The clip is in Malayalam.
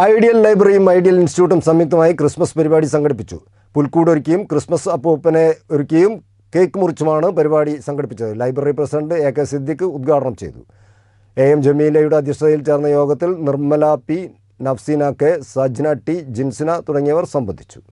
ഐഡിയൽ ലൈബ്രറിയും ഐഡിയൽ ഇൻസ്റ്റിറ്റ്യൂട്ടും സംയുക്തമായി ക്രിസ്മസ് പരിപാടി സംഘടിപ്പിച്ചു പുൽക്കൂട് ഒരുക്കിയും ക്രിസ്മസ് അപ്പൂപ്പനെ ഒരുക്കിയും കേക്ക് മുറിച്ചുമാണ് പരിപാടി സംഘടിപ്പിച്ചത് library president A K Siddique ഉദ്ഘാടനം ചെയ്തു എ എം ജമീലയുടെ അധ്യക്ഷതയിൽ ചേർന്ന യോഗത്തിൽ Nirmala P Nafseena K Sajna T Jinsina തുടങ്ങിയവർ സംബന്ധിച്ചു